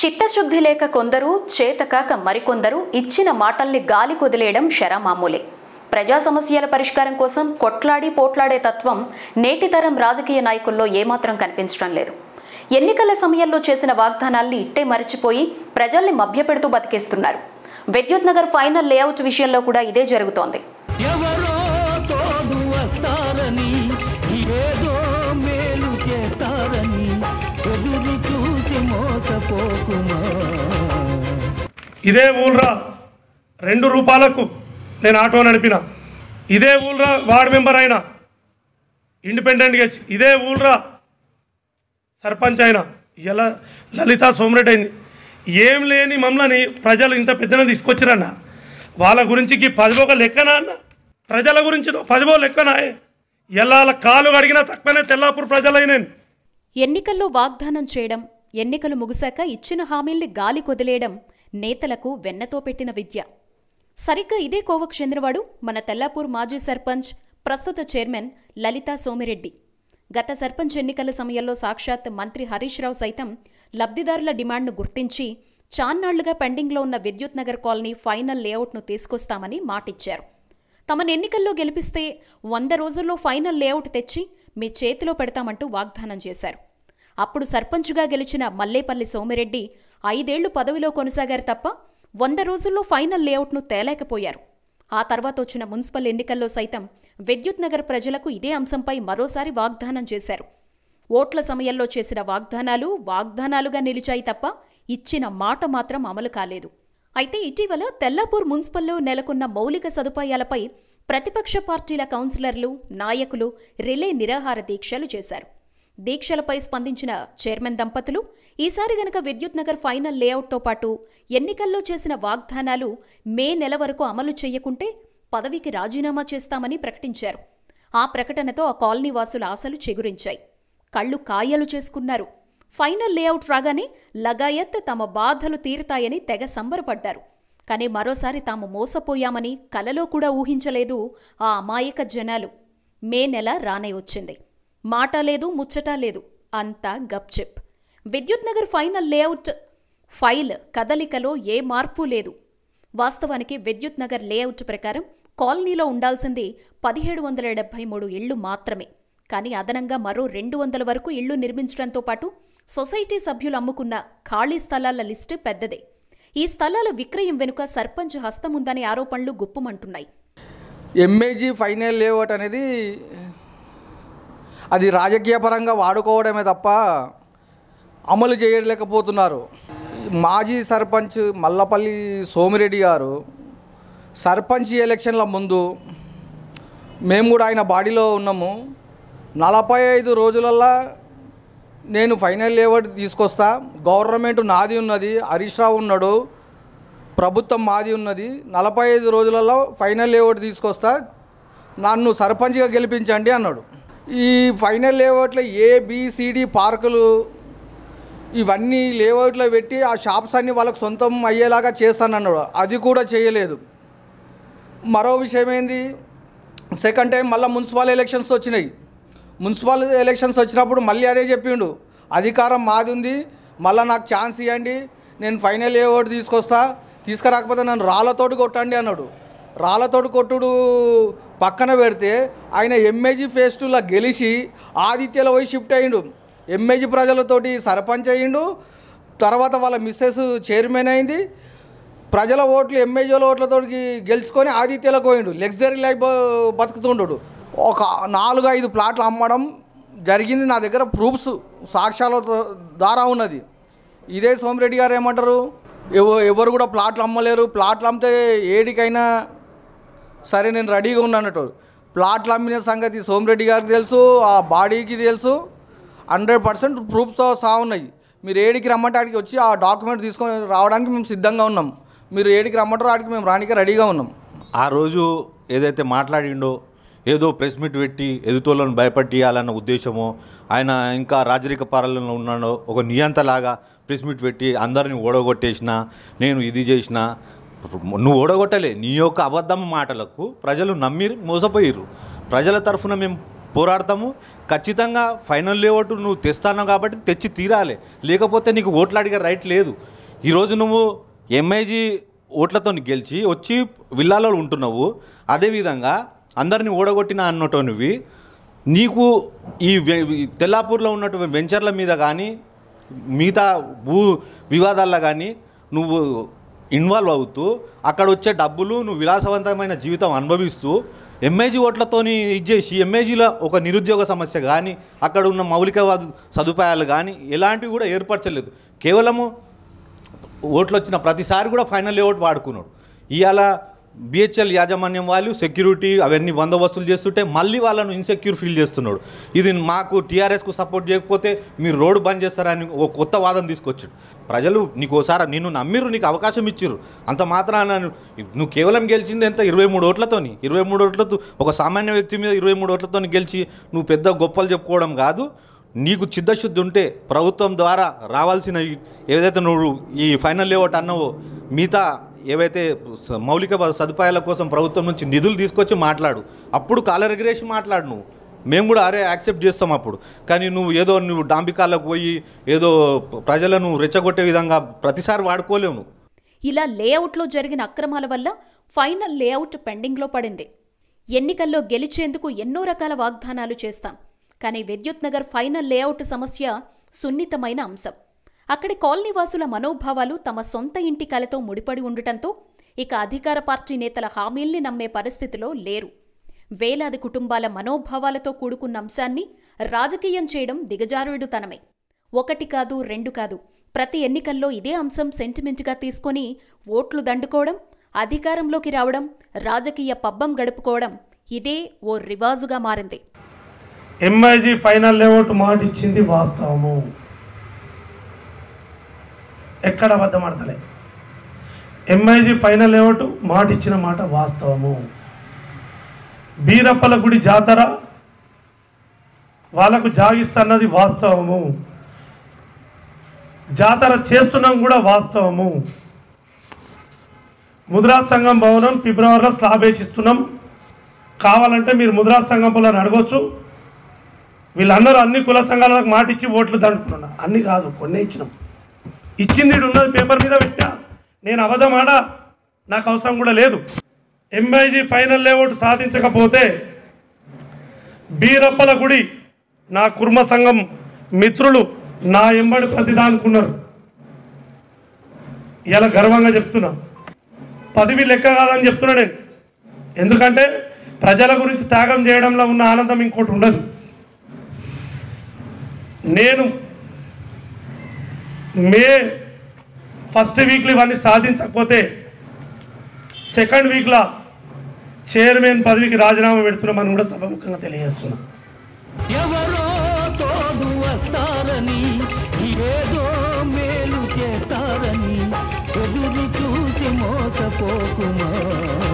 చిత్తశుద్ధి లేక కొందరు చేతకాక మరికొందరు ఇచ్చిన మాటల్ని గాలి కొదిలేయడం శరమామూలే ప్రజా సమస్యల పరిష్కారం కోసం కొట్లాడి పోట్లాడే తత్వం నేటితరం రాజకీయ నాయకుల్లో ఏమాత్రం కనిపించడం లేదు ఎన్నికల సమయంలో చేసిన వాగ్దానాల్ని ఇట్టే మరిచిపోయి ప్రజల్ని మభ్యపెడుతూ బతికేస్తున్నారు విద్యుత్ నగర్ ఫైనల్ లేఅవుట్ విషయంలో కూడా ఇదే జరుగుతోంది ఏదో మేలు చేస్తారని ఇదే ఊళ్ళరా రెండు రూపాయలకు నేను ఆటో నడిపిన ఇదే ఊళ్ళరా వార్డ్ మెంబర్ అయినా ఇండిపెండెంట్గా ఇదే ఊళ్ళరా సర్పంచ్ అయినా ఎలా లలిత సోమరెడ్డి అయింది ఏం లేని మమ్మల్ని ప్రజలు ఇంత పెద్దన తీసుకొచ్చిరన్న వాళ్ళ గురించి పదివోక లెక్కనా అన్న ప్రజల గురించి పదివో లెక్కనా ఎలా కాలు అడిగినా తక్కువనే తెల్లాపూర్ ప్రజలైన ఎన్నికల్లో వాగ్దానం చేయడం ఎన్నికలు ముగిశాక ఇచ్చిన హామీల్ని గాలి కొదిలేయడం నేతలకు వెన్నతో పెట్టిన విద్య సరిగ్గా ఇదే కోవకు చెందినవాడు మన తెల్లాపూర్ మాజీ సర్పంచ్ ప్రస్తుత చైర్మన్ లలితా సోమిరెడ్డి గత సర్పంచ్ ఎన్నికల సమయంలో సాక్షాత్ మంత్రి హరీష్ రావు సైతం లబ్ధిదారుల డిమాండ్ను గుర్తించి చాన్నాళ్లుగా పెండింగ్లో ఉన్న విద్యుత్ నగర్ కాలనీ ఫైనల్ లేఅవుట్ను తీసుకొస్తామని మాటిచ్చారు తమను ఎన్నికల్లో గెలిపిస్తే వంద రోజుల్లో ఫైనల్ లేఅవుట్ తెచ్చి మీ చేతిలో పెడతామంటూ వాగ్దానం చేశారు అప్పుడు సర్పంచ్గా గెలిచిన మల్లేపల్లి సోమిరెడ్డి ఐదేళ్లు పదవిలో కొనసాగారు తప్ప వంద రోజుల్లో ఫైనల్ లేఅవుట్ను తేలేకపోయారు ఆ తర్వాత వచ్చిన మున్సిపల్ ఎన్నికల్లో సైతం విద్యుత్ నగర్ ప్రజలకు ఇదే అంశంపై మరోసారి వాగ్దానం చేశారు ఓట్ల సమయంలో చేసిన వాగ్దానాలు వాగ్దానాలుగా నిలిచాయి తప్ప ఇచ్చిన మాట మాత్రం అమలు కాలేదు అయితే ఇటీవల తెల్లాపూర్ మున్సిపల్లో నెలకొన్న మౌలిక సదుపాయాలపై ప్రతిపక్ష పార్టీల కౌన్సిలర్లు నాయకులు రిలే నిరాహార దీక్షలు చేశారు దీక్షలపై స్పందించిన చైర్మన్ దంపతులు ఈసారి గనక విద్యుత్ నగర్ ఫైనల్ లేఅవుట్తో పాటు ఎన్నికల్లో చేసిన వాగ్దానాలు మే నెల వరకు అమలు చేయకుంటే పదవికి రాజీనామా చేస్తామని ప్రకటించారు ఆ ప్రకటనతో ఆ కాలనీ వాసుల ఆశలు చెగురించాయి కళ్ళు కాయలు చేసుకున్నారు ఫైనల్ లేఅవుట్ రాగానే లగాయత్ తమ బాధలు తీరుతాయని తెగ సంబరపడ్డారు కానీ మరోసారి తాము మోసపోయామని కలలో కూడా ఊహించలేదు ఆ అమాయక జనాలు మే నెల రానే వచ్చింది మాట లేదు ముచ్చట లేదు అంతా గప్చిప్ విద్యుత్ నగర్ ఫైనల్ లేఅవుట్ ఫైల్ కదలికలో ఏ మార్పు లేదు వాస్తవానికి విద్యుత్ నగర్ లేఅవుట్ ప్రకారం కాలనీలో ఉండాల్సింది పదిహేడు వందల డెబ్బై మూడు ఇళ్లు మాత్రమే కానీ అదనంగా మరో రెండు వందల వరకు ఇళ్లు నిర్మించడంతో పాటు సొసైటీ సభ్యులు అమ్ముకున్న ఖాళీ స్థలాల లిస్టు పెద్దదే ఈ స్థలాల విక్రయం వెనుక సర్పంచ్ హస్తముందనే ఆరోపణలు గుప్పమంటున్నాయి ఎంఏజీ ఫైనల్ లేఅవుట్ అనేది అది రాజకీయ పరంగా వాడుకోవడమే తప్ప అమలు చేయలేకపోతున్నారు మాజీ సర్పంచ్ మల్లపల్లి సోమిరెడ్డి గారు సర్పంచ్ ఎలక్షన్ల ముందు మేము కూడా ఆయన బాడీలో ఉన్నాము నలభై ఐదు రోజులల్లా నేను ఫైనల్ లేవర్ తీసుకొస్తా గవర్నమెంట్ నాది ఉన్నది హరీష్ ఉన్నాడు ప్రభుత్వం మాది ఉన్నది నలభై ఐదు రోజులలో ఫైనల్ లేవర్ తీసుకొస్తా నన్ను సర్పంచ్గా గెలిపించండి అన్నాడు ఈ ఫైనల్ లేఅవుట్లో ఏబిసిడి పార్కులు ఇవన్నీ లేఅవుట్లో పెట్టి ఆ షాప్స్ అన్నీ వాళ్ళకు సొంతం అయ్యేలాగా చేస్తానన్నాడు అది కూడా చేయలేదు మరో విషయం ఏంది సెకండ్ టైం మళ్ళీ మున్సిపల్ ఎలక్షన్స్ వచ్చినాయి మున్సిపల్ ఎలక్షన్స్ వచ్చినప్పుడు మళ్ళీ అదే చెప్పిండు అధికారం మాది ఉంది మళ్ళీ నాకు ఛాన్స్ ఇవ్వండి నేను ఫైనల్ ఓటు తీసుకొస్తా తీసుకురాకపోతే నన్ను రాళ్ళతోటి కొట్టండి అన్నాడు రాళ్ళతోటి కొట్టుడు పక్కన పెడితే ఆయన ఎంఏజీ ఫేస్ టూలా గెలిచి ఆదిత్యలో పోయి షిఫ్ట్ అయ్యిండు ఎంఏజీ ప్రజలతోటి సర్పంచ్ అయ్యిండు తర్వాత వాళ్ళ మిస్సెస్ చైర్మన్ అయింది ప్రజల ఓట్లు ఎంఏజీల ఓట్లతో గెలుచుకొని ఆదిత్యలో పోయిండు లగ్జరీ లైఫ్ బతుకుతుండడు ఒక నాలుగు ఐదు ప్లాట్లు అమ్మడం జరిగింది నా దగ్గర ప్రూఫ్స్ సాక్ష్యాల ద్వారా ఉన్నది ఇదే సోమిరెడ్డి గారు ఏమంటారు ఎవరు కూడా ప్లాట్లు అమ్మలేరు ప్లాట్లు అమ్మితే ఏడికైనా సరే నేను రెడీగా ఉన్నానట ప్లాట్లు అమ్మిన సంగతి సోమిరెడ్డి గారికి తెలుసు ఆ బాడీకి తెలుసు హండ్రెడ్ పర్సెంట్ ప్రూఫ్తో సహా ఉన్నాయి మీరు ఏడికి రమ్మంటే ఆడికి వచ్చి ఆ డాక్యుమెంట్ తీసుకొని రావడానికి మేము సిద్ధంగా ఉన్నాం మీరు ఏడికి రమ్మంటారో ఆడికి మేము రానికి రెడీగా ఉన్నాం ఆ రోజు ఏదైతే మాట్లాడిండో ఏదో ప్రెస్ మీట్ పెట్టి ఎదుటోళ్ళను భయపట్టియాలన్న ఉద్దేశమో ఆయన ఇంకా రాజరిక పాలనలో ఉన్నాడో ఒక నియంతలాగా ప్రెస్ మీట్ పెట్టి అందరిని ఓడగొట్టేసిన నేను ఇది చేసిన నువ్వు ఓడగొట్టలే నీ యొక్క అబద్ధం మాటలకు ప్రజలు నమ్మి మోసపోయారు ప్రజల తరఫున మేము పోరాడతాము ఖచ్చితంగా ఫైనల్ లేఅవుట్ నువ్వు తెస్తాను కాబట్టి తెచ్చి తీరాలి లేకపోతే నీకు ఓట్లు అడిగే రైట్ లేదు ఈరోజు నువ్వు ఎంఐజీ ఓట్లతో గెలిచి వచ్చి విల్లాలో ఉంటున్నావు అదేవిధంగా అందరినీ ఓడగొట్టిన అన్నటువంటివి నీకు ఈ తెల్లాపూర్లో ఉన్నటువంటి వెంచర్ల మీద కానీ మిగతా భూ వివాదాల్లో కానీ నువ్వు ఇన్వాల్వ్ అవుతూ అక్కడ వచ్చే డబ్బులు నువ్వు విలాసవంతమైన జీవితం అనుభవిస్తూ ఎంఏజీ ఓట్లతోని ఇచ్చేసి ఎంఏజీల ఒక నిరుద్యోగ సమస్య కానీ అక్కడ ఉన్న మౌలిక సదుపాయాలు కానీ ఎలాంటివి కూడా ఏర్పరచలేదు కేవలము ఓట్లు వచ్చిన ప్రతిసారి కూడా ఫైనల్ ఓట్ వాడుకున్నాడు ఇవాళ బిహెచ్ఎల్ యాజమాన్యం వాళ్ళు సెక్యూరిటీ అవన్నీ బందోబస్తులు చేస్తుంటే మళ్ళీ వాళ్ళను ఇన్సెక్యూర్ ఫీల్ చేస్తున్నాడు ఇది మాకు టీఆర్ఎస్కు సపోర్ట్ చేయకపోతే మీరు రోడ్డు బంద్ చేస్తారని ఒక కొత్త వాదన తీసుకొచ్చాడు ప్రజలు నీకు ఒకసారి నిన్ను నమ్మిరు నీకు అవకాశం ఇచ్చిరు అంత మాత్రాన నువ్వు కేవలం గెలిచింది ఎంత ఇరవై మూడు ఓట్లతోని ఇరవై మూడు ఓట్లతో ఒక సామాన్య వ్యక్తి మీద ఇరవై మూడు ఓట్లతో గెలిచి నువ్వు పెద్ద గొప్పలు చెప్పుకోవడం కాదు నీకు చిత్తశుద్ధి ఉంటే ప్రభుత్వం ద్వారా రావాల్సిన ఏదైతే నువ్వు ఈ ఫైనల్ లేఅవుట్ అన్నావో మిగతా ఏవైతే మౌలిక సదుపాయాల కోసం ప్రభుత్వం నుంచి నిధులు తీసుకొచ్చి మాట్లాడు అప్పుడు కాలరెగరేసి మాట్లాడు నువ్వు మేము కూడా అరే యాక్సెప్ట్ చేస్తాం అప్పుడు కానీ నువ్వు ఏదో నువ్వు డాంబికాలకు పోయి ఏదో ప్రజలను రెచ్చగొట్టే విధంగా ప్రతిసారి వాడుకోలేవు నువ్వు ఇలా లేఅవుట్లో జరిగిన అక్రమాల వల్ల ఫైనల్ లేఅవుట్ పెండింగ్లో పడింది ఎన్నికల్లో గెలిచేందుకు ఎన్నో రకాల వాగ్దానాలు చేస్తాం కానీ విద్యుత్ నగర్ ఫైనల్ లేఅవుట్ సమస్య సున్నితమైన అంశం అక్కడి కాలనీవాసుల మనోభావాలు తమ సొంత ఇంటి కలతో ముడిపడి ఉండటంతో ఇక అధికార పార్టీ నేతల హామీల్ని నమ్మే పరిస్థితిలో లేరు వేలాది కుటుంబాల మనోభావాలతో కూడుకున్న అంశాన్ని రాజకీయం చేయడం దిగజారుడుతనమే ఒకటి కాదు రెండు కాదు ప్రతి ఎన్నికల్లో ఇదే అంశం సెంటిమెంట్గా తీసుకొని ఓట్లు దండుకోవడం అధికారంలోకి రావడం రాజకీయ పబ్బం గడుపుకోవడం ఇదే ఓ రివాజుగా మారింది ఎంఐజీ ఫైనల్ మాట ఇచ్చింది వాస్తవము ఎక్కడ అబద్ధం ఆడతలే ఎంఐజీ ఫైనల్ ఏమిటి మాట ఇచ్చిన మాట వాస్తవము బీరప్పల గుడి జాతర వాళ్ళకు జాగిస్తున్నది వాస్తవము జాతర చేస్తున్నాం కూడా వాస్తవము ముద్రా సంఘం భవనం ఫిబ్రవరిలో స్లాబ్ వేసిస్తున్నాం కావాలంటే మీరు ముద్రా సంఘం పొలాన్ని అడగొచ్చు వీళ్ళందరూ అన్ని కుల సంఘాలకు మాటిచ్చి ఓట్లు దండుకున్నారు అన్ని కాదు కొన్ని ఇచ్చినాం ఇచ్చింది ఉన్నది పేపర్ మీద పెట్టా నేను అబద్ధం నాకు అవసరం కూడా లేదు ఎంఐజీ ఫైనల్ లేఅవుట్ సాధించకపోతే బీరప్పల గుడి నా కుర్మ సంఘం మిత్రులు నా ఎంబడి ప్రతిదానుకున్నారు ఇలా గర్వంగా చెప్తున్నా పదవి లెక్క కాదని చెప్తున్నా నేను ఎందుకంటే ప్రజల గురించి త్యాగం చేయడంలో ఉన్న ఆనందం ఇంకోటి ఉండదు నేను మే ఫస్ట్ వీక్లో ఇవన్నీ సాధించకపోతే సెకండ్ వీక్లో చైర్మన్ పదవికి రాజీనామా అని కూడా సభముఖంగా తెలియజేస్తున్నాం చూసి మోసపోకుమా